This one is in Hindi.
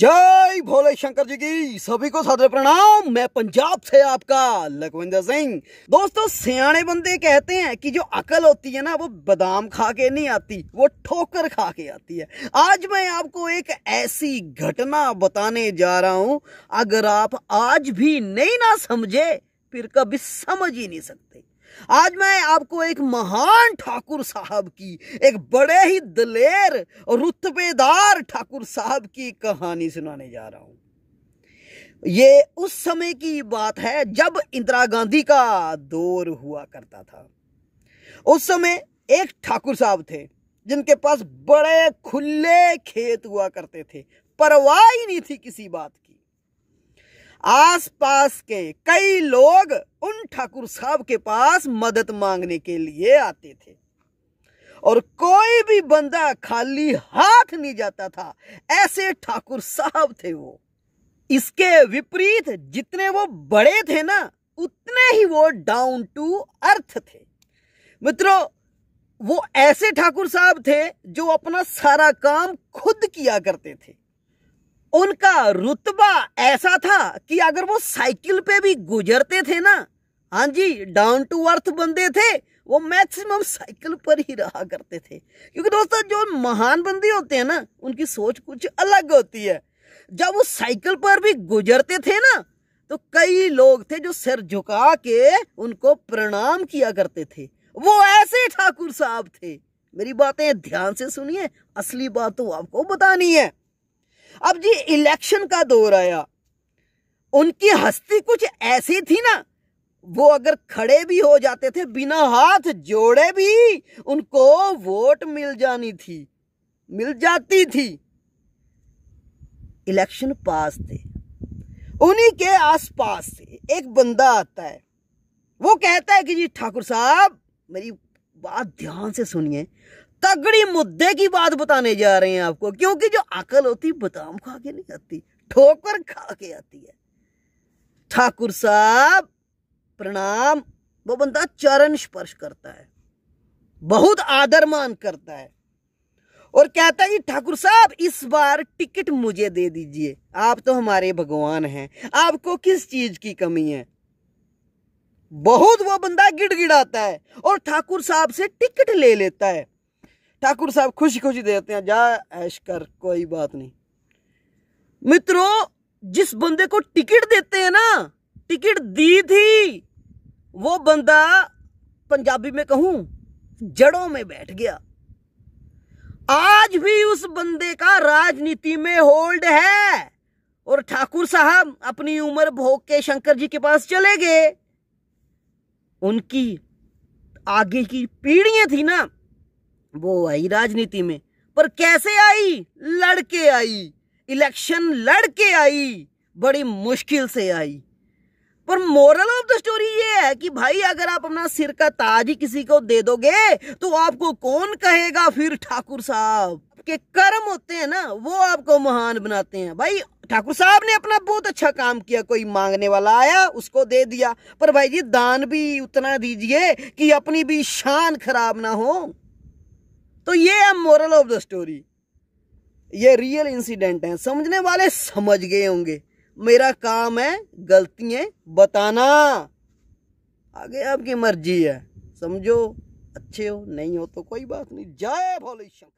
जय भोले शंकर जी की सभी को सादर प्रणाम मैं पंजाब से आपका लखविंदर सिंह दोस्तों सियाने बंदे कहते हैं कि जो अकल होती है ना वो बादाम खा के नहीं आती वो ठोकर खा के आती है आज मैं आपको एक ऐसी घटना बताने जा रहा हूं अगर आप आज भी नहीं ना समझे फिर कभी समझ ही नहीं सकते आज मैं आपको एक महान ठाकुर साहब की एक बड़े ही दलेर और रुतबेदार ठाकुर साहब की कहानी सुनाने जा रहा हूं ये उस समय की बात है जब इंदिरा गांधी का दौर हुआ करता था उस समय एक ठाकुर साहब थे जिनके पास बड़े खुले खेत हुआ करते थे परवाह ही नहीं थी किसी बात की आसपास के कई लोग उन ठाकुर साहब के पास मदद मांगने के लिए आते थे और कोई भी बंदा खाली हाथ नहीं जाता था ऐसे ठाकुर साहब थे वो इसके विपरीत जितने वो बड़े थे ना उतने ही वो डाउन टू अर्थ थे मित्रों वो ऐसे ठाकुर साहब थे जो अपना सारा काम खुद किया करते थे उनका रुतबा ऐसा था कि अगर वो साइकिल पे भी गुजरते थे ना हाँ जी डाउन टू अर्थ बंदे थे वो मैक्सिमम साइकिल पर ही रहा करते थे क्योंकि दोस्तों जो महान बंदे होते हैं ना उनकी सोच कुछ अलग होती है जब वो साइकिल पर भी गुजरते थे ना तो कई लोग थे जो सिर झुका के उनको प्रणाम किया करते थे वो ऐसे ठाकुर साहब थे मेरी बातें ध्यान से सुनिए असली बात तो आपको बतानी है अब जी इलेक्शन का दौर आया उनकी हस्ती कुछ ऐसी थी ना वो अगर खड़े भी हो जाते थे बिना हाथ जोड़े भी उनको वोट मिल जानी थी मिल जाती थी इलेक्शन पास थे उन्हीं के आसपास से एक बंदा आता है वो कहता है कि जी ठाकुर साहब मेरी बात ध्यान से सुनिए तगड़ी मुद्दे की बात बताने जा रहे हैं आपको क्योंकि जो अकल होती बदाम खा के नहीं आती ठोकर खा के आती है ठाकुर साहब प्रणाम वो बंदा चरण स्पर्श करता है बहुत आदर मान करता है और कहता है ठाकुर साहब इस बार टिकट मुझे दे दीजिए आप तो हमारे भगवान हैं आपको किस चीज की कमी है बहुत वो बंदा गिड़गिड़ाता है और ठाकुर साहब से टिकट ले लेता है ठाकुर साहब खुशी खुशी देते हैं जा ऐश कर कोई बात नहीं मित्रों जिस बंदे को टिकट देते हैं ना टिकट दी थी वो बंदा पंजाबी में कहूं जड़ों में बैठ गया आज भी उस बंदे का राजनीति में होल्ड है और ठाकुर साहब अपनी उम्र भोग के शंकर जी के पास चले गए उनकी आगे की पीढ़ियां थी ना वो आई राजनीति में पर कैसे आई लड़के आई इलेक्शन लड़के आई बड़ी मुश्किल से आई पर मोरल ऑफ द स्टोरी ये है कि भाई अगर आप अपना सिर का ताज ही किसी को दे दोगे तो आपको कौन कहेगा फिर ठाकुर साहब के कर्म होते हैं ना वो आपको महान बनाते हैं भाई ठाकुर साहब ने अपना बहुत अच्छा काम किया कोई मांगने वाला आया उसको दे दिया पर भाई जी दान भी उतना दीजिए कि अपनी भी शान खराब ना हो तो ये है मोरल ऑफ द स्टोरी ये रियल इंसिडेंट है समझने वाले समझ गए होंगे मेरा काम है गलतियां बताना आगे आपकी मर्जी है समझो अच्छे हो नहीं हो तो कोई बात नहीं जय भोले शंकर